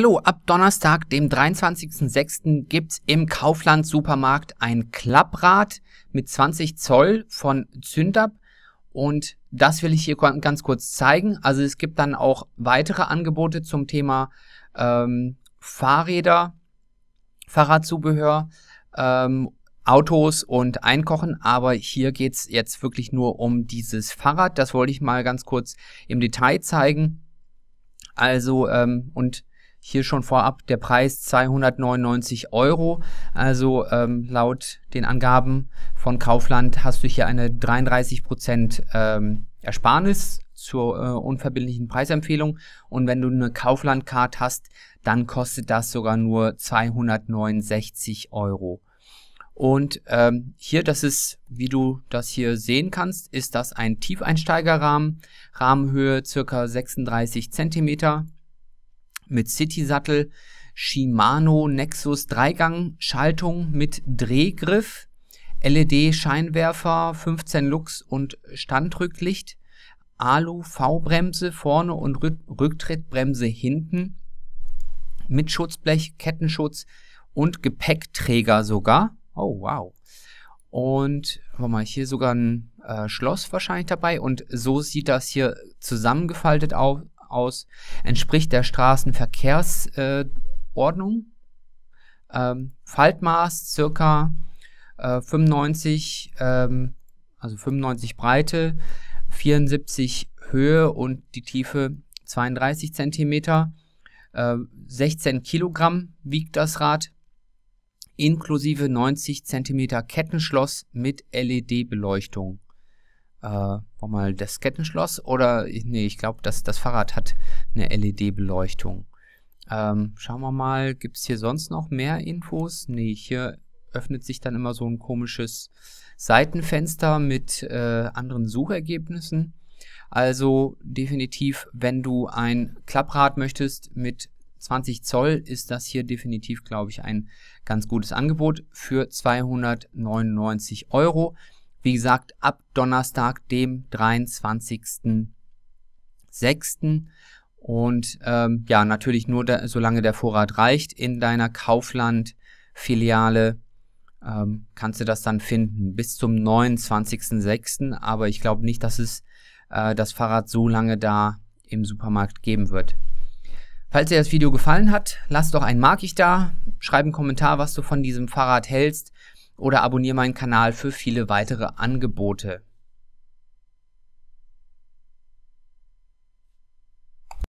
Hallo, ab Donnerstag, dem 23.06. gibt es im Kaufland Supermarkt ein Klapprad mit 20 Zoll von Zündab und das will ich hier ganz kurz zeigen. Also es gibt dann auch weitere Angebote zum Thema ähm, Fahrräder, Fahrradzubehör, ähm, Autos und Einkochen, aber hier geht es jetzt wirklich nur um dieses Fahrrad. Das wollte ich mal ganz kurz im Detail zeigen. Also ähm, und hier schon vorab der Preis 299 Euro. Also ähm, laut den Angaben von Kaufland hast du hier eine 33% ähm, Ersparnis zur äh, unverbindlichen Preisempfehlung. Und wenn du eine Kaufland-Card hast, dann kostet das sogar nur 269 Euro. Und ähm, hier, das ist, wie du das hier sehen kannst, ist das ein Tiefeinsteigerrahmen, Rahmenhöhe circa 36 Zentimeter mit City-Sattel, Shimano Nexus Dreigang-Schaltung mit Drehgriff, LED-Scheinwerfer, 15 Lux und Standrücklicht, Alu-V-Bremse vorne und Rück Rücktrittbremse hinten, mit Schutzblech, Kettenschutz und Gepäckträger sogar. Oh, wow. Und warte mal, hier sogar ein äh, Schloss wahrscheinlich dabei. Und so sieht das hier zusammengefaltet auf, aus, entspricht der Straßenverkehrsordnung. Ähm, Faltmaß circa äh, 95, ähm, also 95 Breite, 74 Höhe und die Tiefe 32 Zentimeter. Äh, 16 Kilogramm wiegt das Rad, inklusive 90 Zentimeter Kettenschloss mit LED-Beleuchtung äh, war mal das Kettenschloss oder nee, ich glaube, dass das Fahrrad hat eine LED-Beleuchtung. Ähm, schauen wir mal, gibt es hier sonst noch mehr Infos? Nee, hier öffnet sich dann immer so ein komisches Seitenfenster mit äh, anderen Suchergebnissen. Also definitiv, wenn du ein Klapprad möchtest mit 20 Zoll, ist das hier definitiv, glaube ich, ein ganz gutes Angebot für 299 Euro. Wie gesagt, ab Donnerstag, dem 23.06. Und ähm, ja, natürlich nur, da, solange der Vorrat reicht, in deiner Kaufland-Filiale ähm, kannst du das dann finden bis zum 29.06. Aber ich glaube nicht, dass es äh, das Fahrrad so lange da im Supermarkt geben wird. Falls dir das Video gefallen hat, lass doch ein Mag ich da, schreib einen Kommentar, was du von diesem Fahrrad hältst oder abonniere meinen Kanal für viele weitere Angebote.